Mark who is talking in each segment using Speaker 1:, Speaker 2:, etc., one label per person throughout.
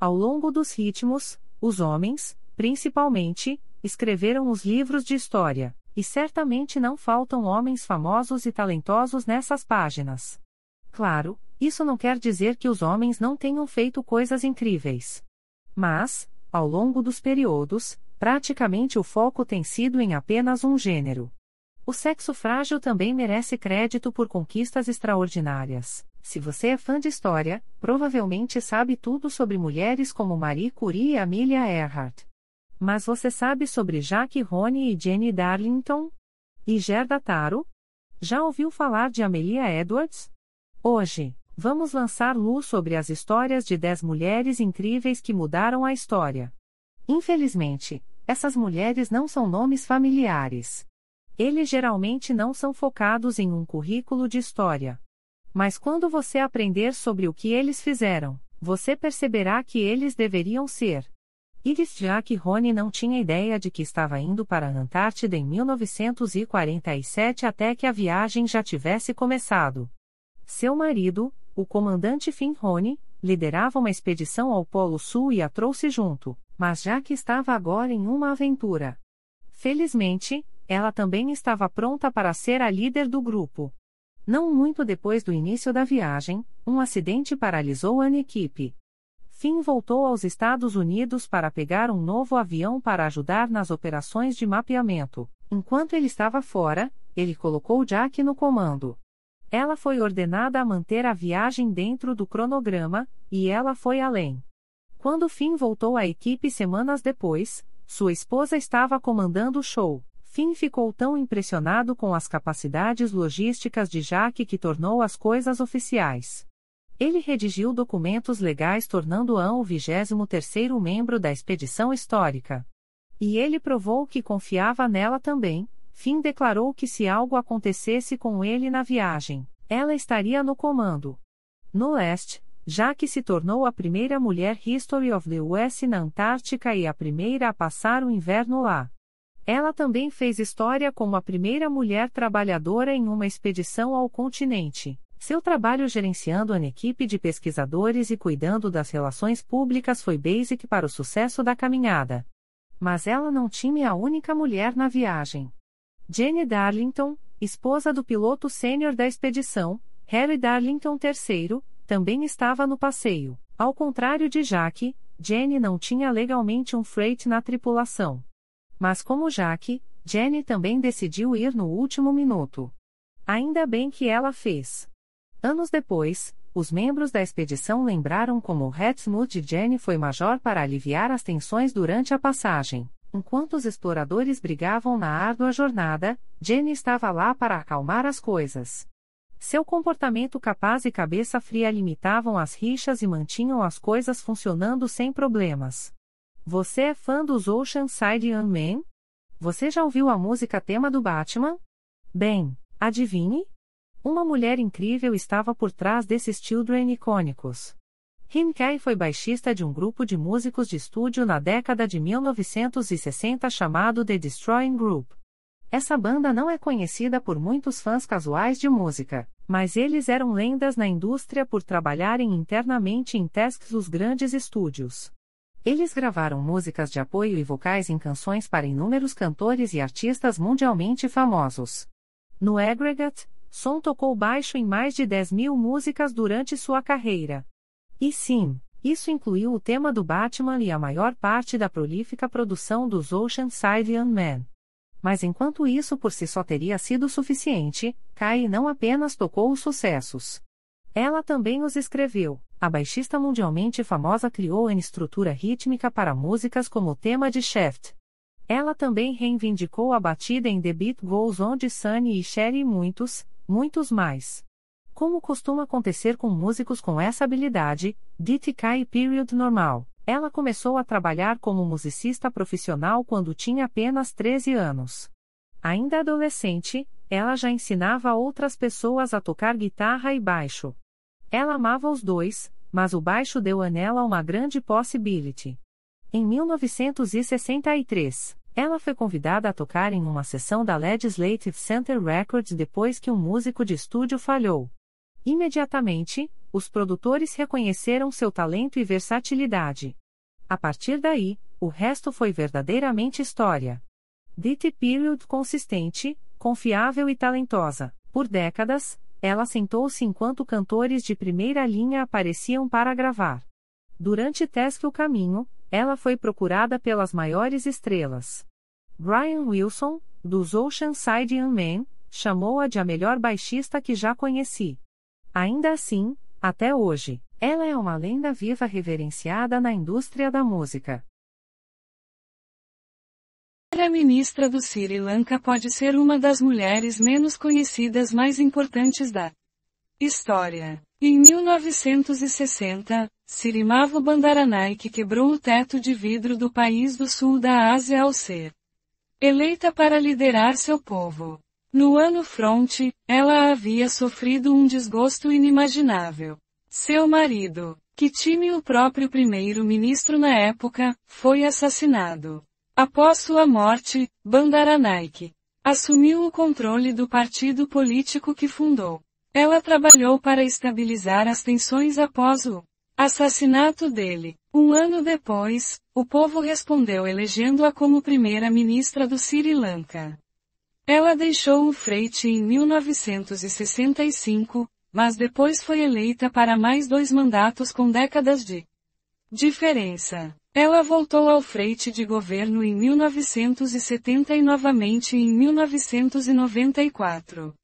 Speaker 1: Ao longo dos ritmos, os homens, principalmente, escreveram os livros de história, e certamente não faltam homens famosos e talentosos nessas páginas. Claro, isso não quer dizer que os homens não tenham feito coisas incríveis. Mas, ao longo dos períodos, praticamente o foco tem sido em apenas um gênero. O sexo frágil também merece crédito por conquistas extraordinárias. Se você é fã de história, provavelmente sabe tudo sobre mulheres como Marie Curie e Amelia Earhart. Mas você sabe sobre Jack Rony e Jenny Darlington? E Gerda Taro? Já ouviu falar de Amelia Edwards? Hoje, vamos lançar luz sobre as histórias de 10 mulheres incríveis que mudaram a história. Infelizmente, essas mulheres não são nomes familiares. Eles geralmente não são focados em um currículo de história. Mas quando você aprender sobre o que eles fizeram, você perceberá que eles deveriam ser. Iris Jack Rony não tinha ideia de que estava indo para a Antártida em 1947 até que a viagem já tivesse começado. Seu marido, o comandante Finn Rony, liderava uma expedição ao Polo Sul e a trouxe junto, mas já que estava agora em uma aventura. Felizmente, ela também estava pronta para ser a líder do grupo. Não muito depois do início da viagem, um acidente paralisou a equipe. Finn voltou aos Estados Unidos para pegar um novo avião para ajudar nas operações de mapeamento. Enquanto ele estava fora, ele colocou Jack no comando. Ela foi ordenada a manter a viagem dentro do cronograma, e ela foi além. Quando Finn voltou à equipe semanas depois, sua esposa estava comandando o show. Fim ficou tão impressionado com as capacidades logísticas de Jaque que tornou as coisas oficiais. Ele redigiu documentos legais tornando-a o 23º membro da expedição histórica. E ele provou que confiava nela também, Fim declarou que se algo acontecesse com ele na viagem, ela estaria no comando. No leste, já que se tornou a primeira mulher History of the US na Antártica e a primeira a passar o inverno lá. Ela também fez história como a primeira mulher trabalhadora em uma expedição ao continente. Seu trabalho gerenciando uma equipe de pesquisadores e cuidando das relações públicas foi basic para o sucesso da caminhada. Mas ela não tinha a única mulher na viagem. Jenny Darlington, esposa do piloto sênior da expedição, Harry Darlington III, também estava no passeio. Ao contrário de Jack, Jenny não tinha legalmente um freight na tripulação mas como Jaque, Jenny também decidiu ir no último minuto. Ainda bem que ela fez. Anos depois, os membros da expedição lembraram como o Hetsmut de Jenny foi major para aliviar as tensões durante a passagem. Enquanto os exploradores brigavam na árdua jornada, Jenny estava lá para acalmar as coisas. Seu comportamento capaz e cabeça fria limitavam as rixas e mantinham as coisas funcionando sem problemas. Você é fã dos Oceanside Young Men? Você já ouviu a música tema do Batman? Bem, adivinhe? Uma mulher incrível estava por trás desses children icônicos. Hinkei foi baixista de um grupo de músicos de estúdio na década de 1960 chamado The Destroying Group. Essa banda não é conhecida por muitos fãs casuais de música, mas eles eram lendas na indústria por trabalharem internamente em tasks dos grandes estúdios. Eles gravaram músicas de apoio e vocais em canções para inúmeros cantores e artistas mundialmente famosos. No aggregate, Son tocou baixo em mais de 10 mil músicas durante sua carreira. E sim, isso incluiu o tema do Batman e a maior parte da prolífica produção dos Oceanside Young Men. Mas enquanto isso por si só teria sido suficiente, Kai não apenas tocou os sucessos. Ela também os escreveu. A baixista mundialmente famosa criou a estrutura rítmica para músicas como o tema de Shaft. Ela também reivindicou a batida em The Beat Goes On de Sunny e Sherry e muitos, muitos mais. Como costuma acontecer com músicos com essa habilidade, DTK e Period Normal, ela começou a trabalhar como musicista profissional quando tinha apenas 13 anos. Ainda adolescente, ela já ensinava outras pessoas a tocar guitarra e baixo. Ela amava os dois, mas o baixo deu a nela uma grande possibility. Em 1963, ela foi convidada a tocar em uma sessão da Legislative Center Records depois que um músico de estúdio falhou. Imediatamente, os produtores reconheceram seu talento e versatilidade. A partir daí, o resto foi verdadeiramente história. Dite Period consistente, confiável e talentosa, por décadas, ela sentou-se enquanto cantores de primeira linha apareciam para gravar. Durante Tesque o Caminho, ela foi procurada pelas maiores estrelas. Brian Wilson, dos Oceanside Young Men, chamou-a de a melhor baixista que já conheci. Ainda assim, até hoje, ela é uma lenda viva reverenciada na indústria da música
Speaker 2: primeira-ministra do Sri Lanka pode ser uma das mulheres menos conhecidas mais importantes da história. Em 1960, Sirimavo Bandaranaike quebrou o teto de vidro do país do sul da Ásia ao ser eleita para liderar seu povo. No ano fronte, ela havia sofrido um desgosto inimaginável. Seu marido, que time o próprio primeiro-ministro na época, foi assassinado. Após sua morte, Bandaranaike assumiu o controle do partido político que fundou. Ela trabalhou para estabilizar as tensões após o assassinato dele. Um ano depois, o povo respondeu elegendo-a como primeira-ministra do Sri Lanka. Ela deixou o Freite em 1965, mas depois foi eleita para mais dois mandatos com décadas de diferença. Ela voltou ao frente de governo em 1970 e novamente em 1994.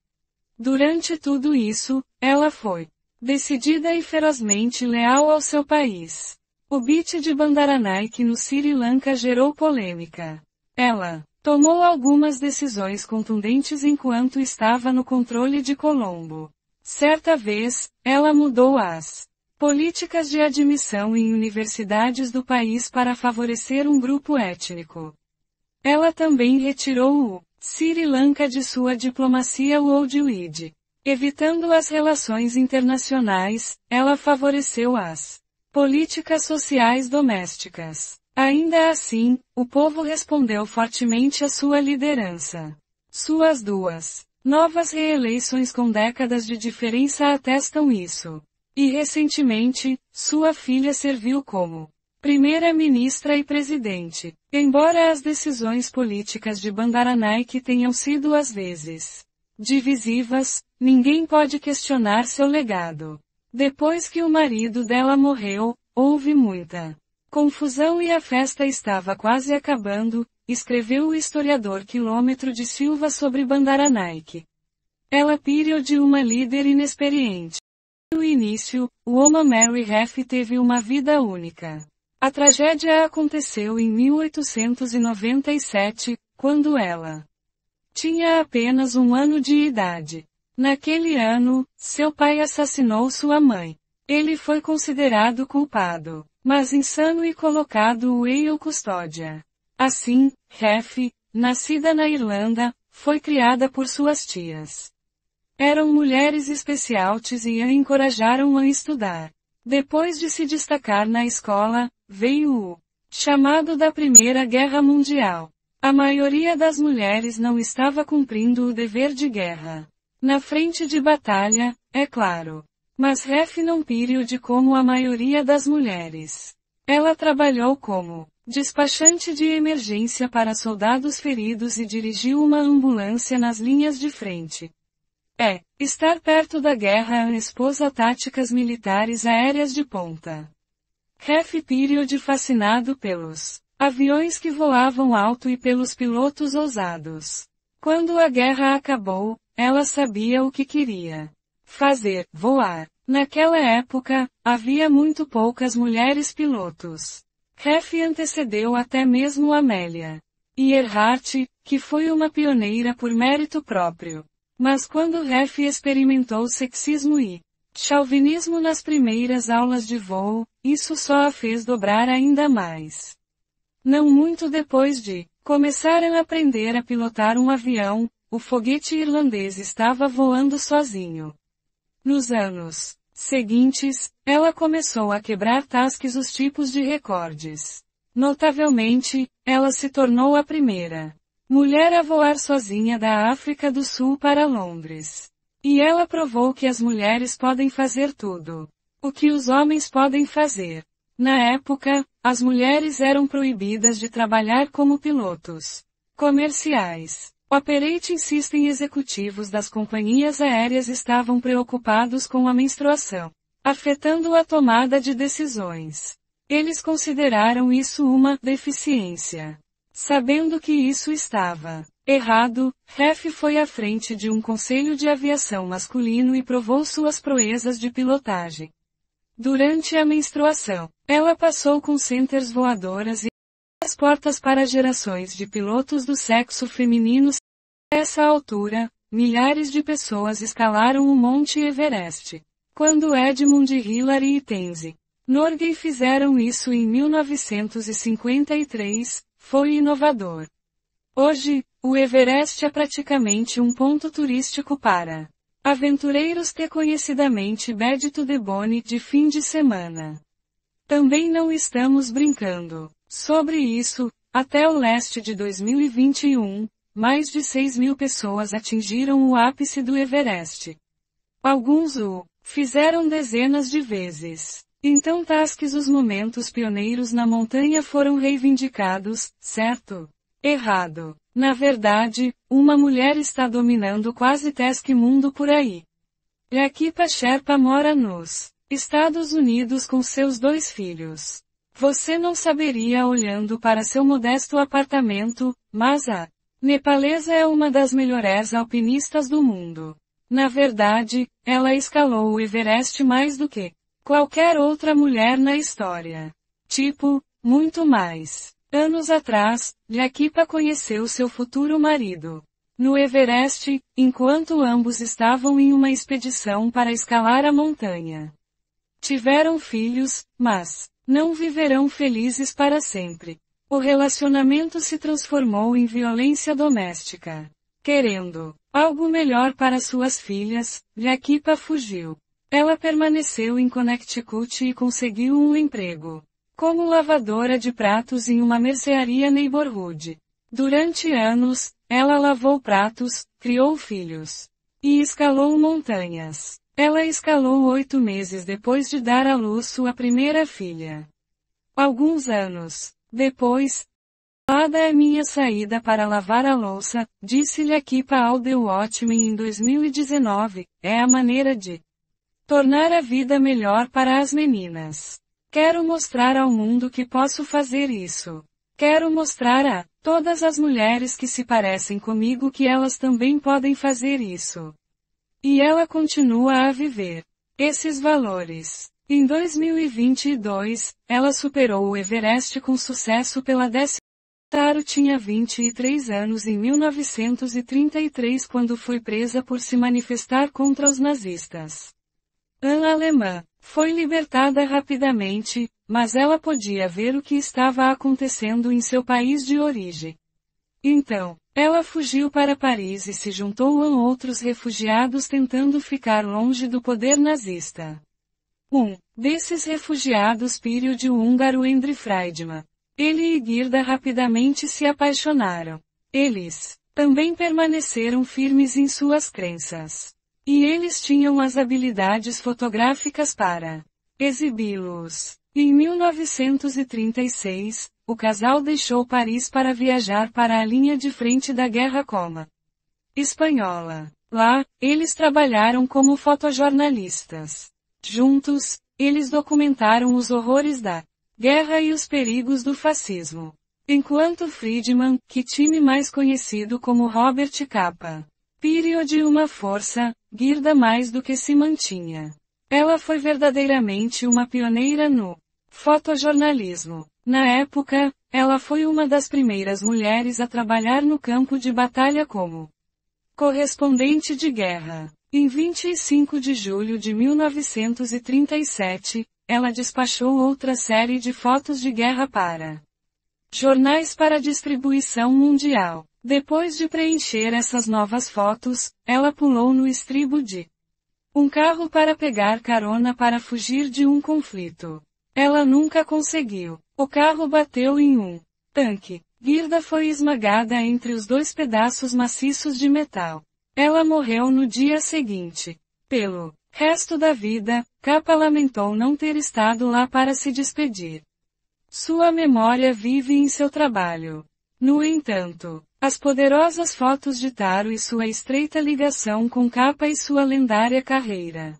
Speaker 2: Durante tudo isso, ela foi decidida e ferozmente leal ao seu país. O beat de Bandaranaike no Sri Lanka gerou polêmica. Ela tomou algumas decisões contundentes enquanto estava no controle de Colombo. Certa vez, ela mudou as Políticas de admissão em universidades do país para favorecer um grupo étnico. Ela também retirou o Sri Lanka de sua diplomacia World Lead. Evitando as relações internacionais, ela favoreceu as políticas sociais domésticas. Ainda assim, o povo respondeu fortemente à sua liderança. Suas duas novas reeleições com décadas de diferença atestam isso. E recentemente, sua filha serviu como primeira-ministra e presidente. Embora as decisões políticas de Bandaranaike tenham sido às vezes divisivas, ninguém pode questionar seu legado. Depois que o marido dela morreu, houve muita confusão e a festa estava quase acabando, escreveu o historiador Quilômetro de Silva sobre Bandaranaike. Ela pira de uma líder inexperiente. No início, Woman Mary Heff teve uma vida única. A tragédia aconteceu em 1897, quando ela tinha apenas um ano de idade. Naquele ano, seu pai assassinou sua mãe. Ele foi considerado culpado, mas insano e colocado em custódia. Assim, Heff, nascida na Irlanda, foi criada por suas tias. Eram mulheres especialtes e a encorajaram a estudar. Depois de se destacar na escola, veio o chamado da Primeira Guerra Mundial. A maioria das mulheres não estava cumprindo o dever de guerra. Na frente de batalha, é claro. Mas Ref não piriu de como a maioria das mulheres. Ela trabalhou como despachante de emergência para soldados feridos e dirigiu uma ambulância nas linhas de frente, é, estar perto da guerra expôs é a táticas militares aéreas de ponta. Ref Period fascinado pelos aviões que voavam alto e pelos pilotos ousados. Quando a guerra acabou, ela sabia o que queria. Fazer, voar. Naquela época, havia muito poucas mulheres pilotos. Ref antecedeu até mesmo Amélia. E Earhart, que foi uma pioneira por mérito próprio. Mas quando Ref experimentou sexismo e chauvinismo nas primeiras aulas de voo, isso só a fez dobrar ainda mais. Não muito depois de começar a aprender a pilotar um avião, o foguete irlandês estava voando sozinho. Nos anos seguintes, ela começou a quebrar tasques os tipos de recordes. Notavelmente, ela se tornou a primeira Mulher a voar sozinha da África do Sul para Londres. E ela provou que as mulheres podem fazer tudo. O que os homens podem fazer. Na época, as mulheres eram proibidas de trabalhar como pilotos comerciais. Operate em executivos das companhias aéreas estavam preocupados com a menstruação, afetando a tomada de decisões. Eles consideraram isso uma deficiência. Sabendo que isso estava errado, Ref foi à frente de um conselho de aviação masculino e provou suas proezas de pilotagem. Durante a menstruação, ela passou com centers voadoras e as portas para gerações de pilotos do sexo feminino. A essa altura, milhares de pessoas escalaram o Monte Everest. Quando Edmund Hillary e Tenzi Norgay fizeram isso em 1953, foi inovador. Hoje, o Everest é praticamente um ponto turístico para aventureiros conhecidamente bad to the bone de fim de semana. Também não estamos brincando. Sobre isso, até o leste de 2021, mais de 6 mil pessoas atingiram o ápice do Everest. Alguns o fizeram dezenas de vezes. Então Tasques os momentos pioneiros na montanha foram reivindicados, certo? Errado. Na verdade, uma mulher está dominando quase tesque mundo por aí. E aqui Sherpa mora nos Estados Unidos com seus dois filhos. Você não saberia olhando para seu modesto apartamento, mas a nepalesa é uma das melhores alpinistas do mundo. Na verdade, ela escalou o Everest mais do que qualquer outra mulher na história. Tipo, muito mais. Anos atrás, Jaquipa conheceu seu futuro marido. No Everest, enquanto ambos estavam em uma expedição para escalar a montanha. Tiveram filhos, mas não viverão felizes para sempre. O relacionamento se transformou em violência doméstica. Querendo algo melhor para suas filhas, Jaquipa fugiu ela permaneceu em Connecticut e conseguiu um emprego como lavadora de pratos em uma mercearia neighborhood. Durante anos, ela lavou pratos, criou filhos e escalou montanhas. Ela escalou oito meses depois de dar à luz sua primeira filha. Alguns anos depois, Lada é minha saída para lavar a louça, disse-lhe a Kipa ao The Watchmen em 2019, é a maneira de Tornar a vida melhor para as meninas. Quero mostrar ao mundo que posso fazer isso. Quero mostrar a todas as mulheres que se parecem comigo que elas também podem fazer isso. E ela continua a viver esses valores. Em 2022, ela superou o Everest com sucesso pela décima. Taro tinha 23 anos em 1933 quando foi presa por se manifestar contra os nazistas. Ana Alemã, foi libertada rapidamente, mas ela podia ver o que estava acontecendo em seu país de origem. Então, ela fugiu para Paris e se juntou a outros refugiados tentando ficar longe do poder nazista. Um desses refugiados pírio de húngaro Endre Friedman. Ele e Girda rapidamente se apaixonaram. Eles também permaneceram firmes em suas crenças. E eles tinham as habilidades fotográficas para exibi-los. Em 1936, o casal deixou Paris para viajar para a linha de frente da Guerra Coma Espanhola. Lá, eles trabalharam como fotojornalistas. Juntos, eles documentaram os horrores da guerra e os perigos do fascismo. Enquanto Friedman, que time mais conhecido como Robert Capa, de uma força, Guirda mais do que se mantinha. Ela foi verdadeiramente uma pioneira no fotojornalismo. Na época, ela foi uma das primeiras mulheres a trabalhar no campo de batalha como correspondente de guerra. Em 25 de julho de 1937, ela despachou outra série de fotos de guerra para jornais para distribuição mundial. Depois de preencher essas novas fotos, ela pulou no estribo de um carro para pegar carona para fugir de um conflito. Ela nunca conseguiu. O carro bateu em um tanque. Girda foi esmagada entre os dois pedaços maciços de metal. Ela morreu no dia seguinte. Pelo resto da vida, Capa lamentou não ter estado lá para se despedir. Sua memória vive em seu trabalho. No entanto, as poderosas fotos de Taro e sua estreita ligação com Capa e sua lendária carreira.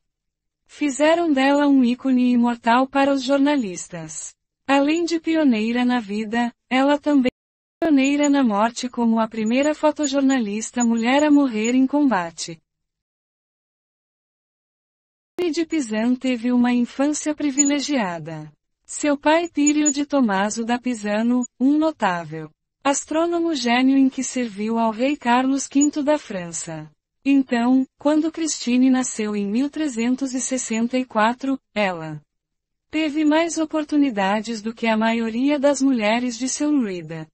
Speaker 2: Fizeram dela um ícone imortal para os jornalistas. Além de pioneira na vida, ela também pioneira na morte como a primeira fotojornalista mulher a morrer em combate. Lady Pizan teve uma infância privilegiada. Seu pai Tírio de Tomaso da Pisano, um notável Astrônomo gênio em que serviu ao rei Carlos V da França. Então, quando Christine nasceu em 1364, ela teve mais oportunidades do que a maioria das mulheres de seu Luida.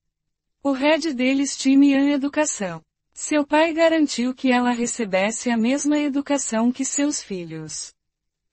Speaker 2: O head deles tinha educação. Seu pai garantiu que ela recebesse a mesma educação que seus filhos.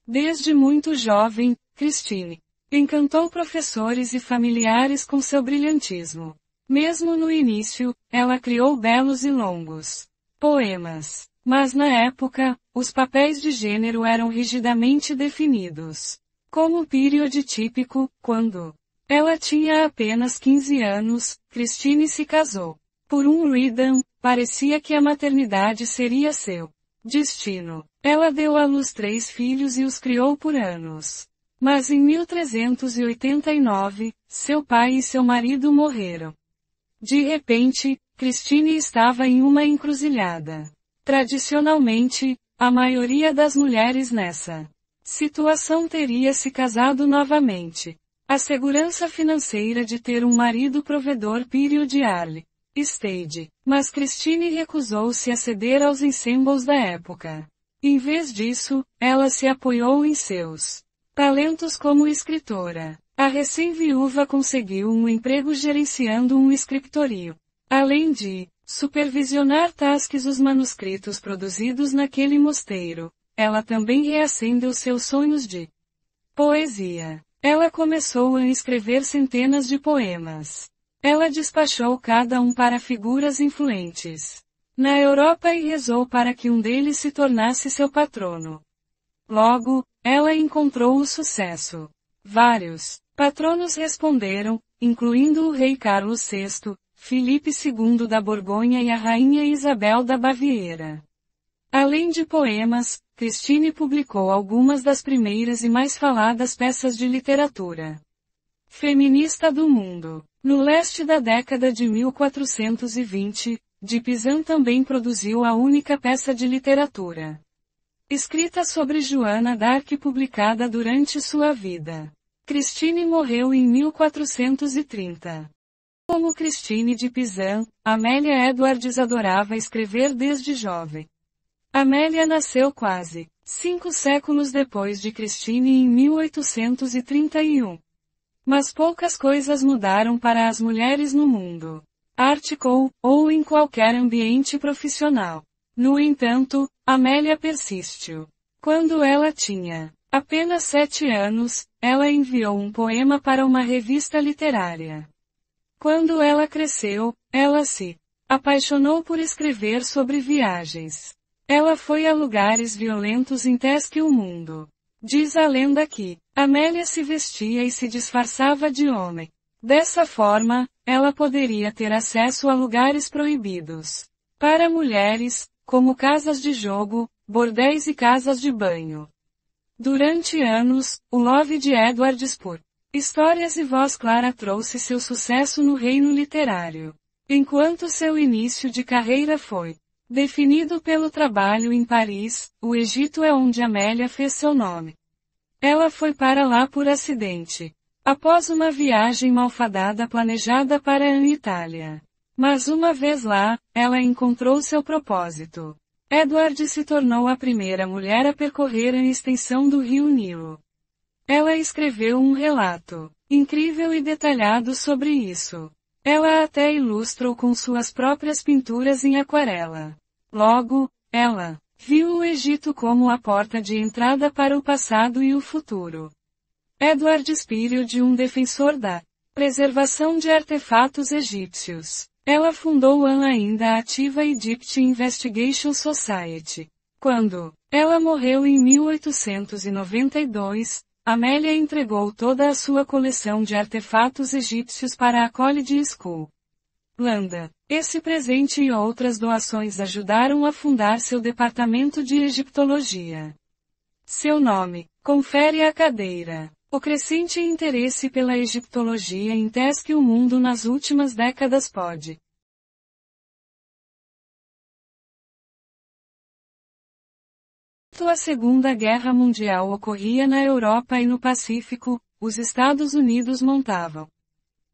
Speaker 2: Desde muito jovem, Christine encantou professores e familiares com seu brilhantismo. Mesmo no início, ela criou belos e longos poemas. Mas na época, os papéis de gênero eram rigidamente definidos. Como período típico, quando ela tinha apenas 15 anos, Christine se casou. Por um Readan, parecia que a maternidade seria seu destino. Ela deu à luz três filhos e os criou por anos. Mas em 1389, seu pai e seu marido morreram. De repente, Christine estava em uma encruzilhada. Tradicionalmente, a maioria das mulheres nessa situação teria se casado novamente. A segurança financeira de ter um marido provedor arle, Stage. Mas Christine recusou-se a ceder aos ensembles da época. Em vez disso, ela se apoiou em seus talentos como escritora. A recém-viúva conseguiu um emprego gerenciando um escritório. Além de supervisionar tasques os manuscritos produzidos naquele mosteiro, ela também reacendeu seus sonhos de poesia. Ela começou a escrever centenas de poemas. Ela despachou cada um para figuras influentes na Europa e rezou para que um deles se tornasse seu patrono. Logo, ela encontrou o sucesso. Vários Patronos responderam, incluindo o rei Carlos VI, Filipe II da Borgonha e a rainha Isabel da Baviera. Além de poemas, Christine publicou algumas das primeiras e mais faladas peças de literatura. Feminista do mundo. No leste da década de 1420, de Pizan também produziu a única peça de literatura escrita sobre Joana d'Arc publicada durante sua vida. Christine morreu em 1430. Como Christine de Pizan, Amélia Edwards adorava escrever desde jovem. Amélia nasceu quase cinco séculos depois de Christine em 1831. Mas poucas coisas mudaram para as mulheres no mundo. Articol, ou em qualquer ambiente profissional. No entanto, Amélia persistiu. Quando ela tinha Apenas sete anos, ela enviou um poema para uma revista literária. Quando ela cresceu, ela se apaixonou por escrever sobre viagens. Ela foi a lugares violentos em Tesque o mundo. Diz a lenda que Amélia se vestia e se disfarçava de homem. Dessa forma, ela poderia ter acesso a lugares proibidos. Para mulheres, como casas de jogo, bordéis e casas de banho. Durante anos, o love de Edward Spur. Histórias e Voz Clara trouxe seu sucesso no reino literário. Enquanto seu início de carreira foi definido pelo trabalho em Paris, o Egito é onde Amélia fez seu nome. Ela foi para lá por acidente. Após uma viagem malfadada planejada para a Itália. Mas uma vez lá, ela encontrou seu propósito. Edward se tornou a primeira mulher a percorrer a extensão do rio Nilo. Ela escreveu um relato incrível e detalhado sobre isso. Ela até ilustrou com suas próprias pinturas em aquarela. Logo, ela viu o Egito como a porta de entrada para o passado e o futuro. Edward Spiro de um defensor da preservação de artefatos egípcios. Ela fundou a ainda ativa Egypt Investigation Society. Quando ela morreu em 1892, Amélia entregou toda a sua coleção de artefatos egípcios para a College School. Landa. Esse presente e outras doações ajudaram a fundar seu departamento de egiptologia. Seu nome. Confere a cadeira. O crescente interesse pela egiptologia entez que o mundo nas últimas décadas pode Enquanto a Segunda Guerra Mundial ocorria na Europa e no Pacífico, os Estados Unidos montavam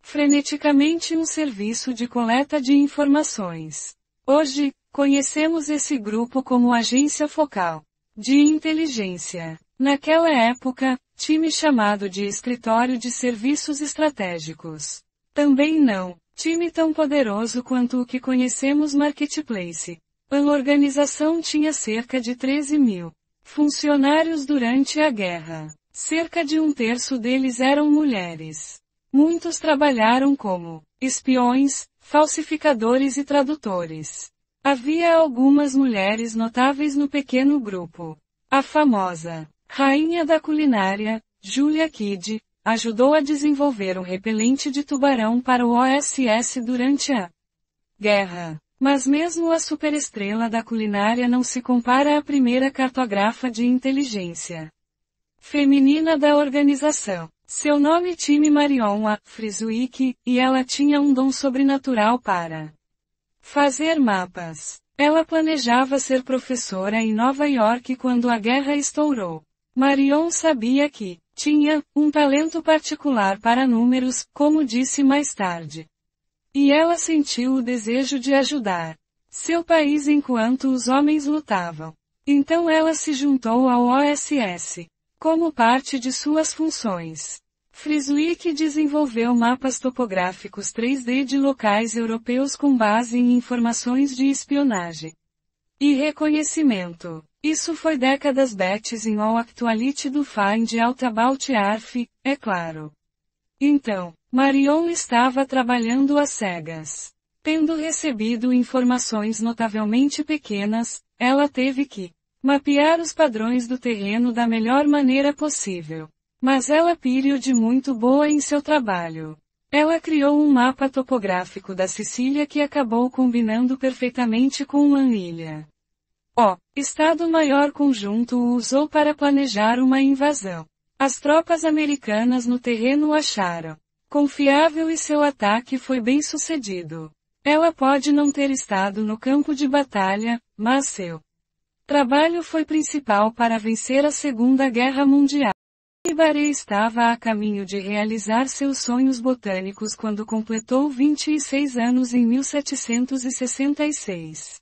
Speaker 2: freneticamente um serviço de coleta de informações. Hoje, conhecemos esse grupo como Agência Focal de Inteligência. Naquela época, Time chamado de Escritório de Serviços Estratégicos. Também não. Time tão poderoso quanto o que conhecemos Marketplace. A organização tinha cerca de 13 mil funcionários durante a guerra. Cerca de um terço deles eram mulheres. Muitos trabalharam como espiões, falsificadores e tradutores. Havia algumas mulheres notáveis no pequeno grupo. A famosa Rainha da culinária, Julia Kidd, ajudou a desenvolver um repelente de tubarão para o OSS durante a guerra. Mas mesmo a superestrela da culinária não se compara à primeira cartografa de inteligência feminina da organização. Seu nome time Marion A. Frizuiki, e ela tinha um dom sobrenatural para fazer mapas. Ela planejava ser professora em Nova York quando a guerra estourou. Marion sabia que tinha um talento particular para números, como disse mais tarde. E ela sentiu o desejo de ajudar seu país enquanto os homens lutavam. Então ela se juntou ao OSS como parte de suas funções. Friswick desenvolveu mapas topográficos 3D de locais europeus com base em informações de espionagem e reconhecimento. Isso foi décadas bets em all actuality do find out about ARF, é claro. Então, Marion estava trabalhando às cegas. Tendo recebido informações notavelmente pequenas, ela teve que mapear os padrões do terreno da melhor maneira possível. Mas ela piriu de muito boa em seu trabalho. Ela criou um mapa topográfico da Sicília que acabou combinando perfeitamente com uma ilha. Estado-Maior Conjunto o usou para planejar uma invasão. As tropas americanas no terreno acharam confiável e seu ataque foi bem sucedido. Ela pode não ter estado no campo de batalha, mas seu trabalho foi principal para vencer a Segunda Guerra Mundial. Ibarê estava a caminho de realizar seus sonhos botânicos quando completou 26 anos em 1766.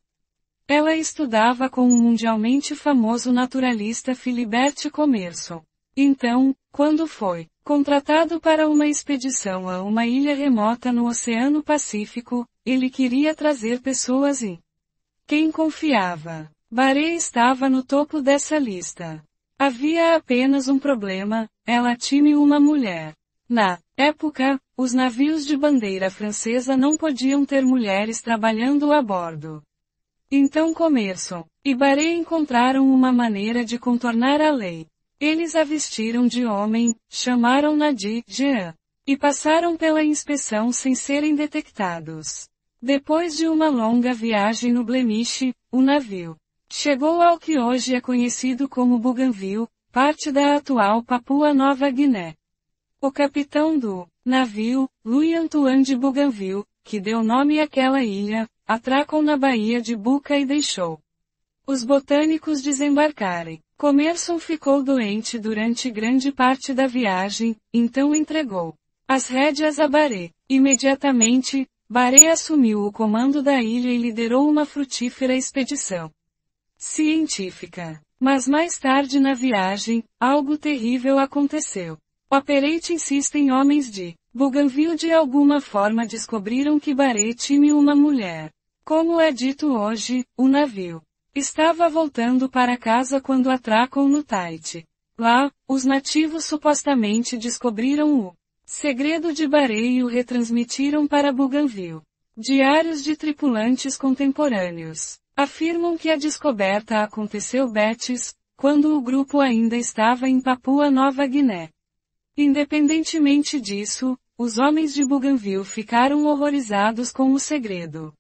Speaker 2: Ela estudava com o mundialmente famoso naturalista Philibert Comerson. Então, quando foi contratado para uma expedição a uma ilha remota no Oceano Pacífico, ele queria trazer pessoas e quem confiava. Baré estava no topo dessa lista. Havia apenas um problema, ela tinha uma mulher. Na época, os navios de bandeira francesa não podiam ter mulheres trabalhando a bordo. Então começam. E Baré encontraram uma maneira de contornar a lei. Eles a vestiram de homem, chamaram-na de Jean. E passaram pela inspeção sem serem detectados. Depois de uma longa viagem no Blemiche, o navio chegou ao que hoje é conhecido como Bougainville, parte da atual Papua Nova Guiné. O capitão do navio, Louis Antoine de Bougainville, que deu nome àquela ilha, Atracam na Baía de Buca e deixou os botânicos desembarcarem. Comerson ficou doente durante grande parte da viagem, então entregou as rédeas a Baré. Imediatamente, Baré assumiu o comando da ilha e liderou uma frutífera expedição científica. Mas mais tarde na viagem, algo terrível aconteceu. Operate insiste em homens de Bougainville de alguma forma descobriram que Baré tinha uma mulher. Como é dito hoje, o navio estava voltando para casa quando atracam no Taiti. Lá, os nativos supostamente descobriram o segredo de Barei e o retransmitiram para Bougainville. Diários de tripulantes contemporâneos afirmam que a descoberta aconteceu Betis, quando o grupo ainda estava em Papua Nova Guiné. Independentemente disso, os homens de Bougainville ficaram horrorizados com o segredo.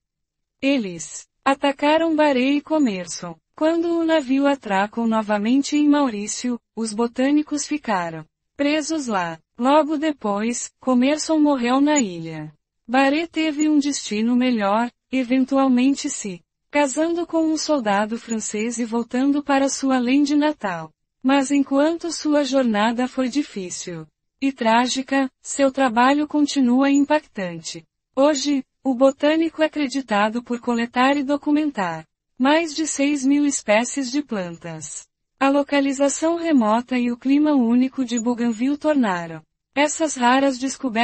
Speaker 2: Eles atacaram Baré e Comércio. Quando o navio atracou novamente em Maurício, os botânicos ficaram presos lá. Logo depois, Comerson morreu na ilha. Baré teve um destino melhor, eventualmente se casando com um soldado francês e voltando para sua lente natal. Mas enquanto sua jornada foi difícil e trágica, seu trabalho continua impactante. Hoje, o botânico é acreditado por coletar e documentar mais de 6 mil espécies de plantas. A localização remota e o clima único de Bougainville tornaram essas raras descobertas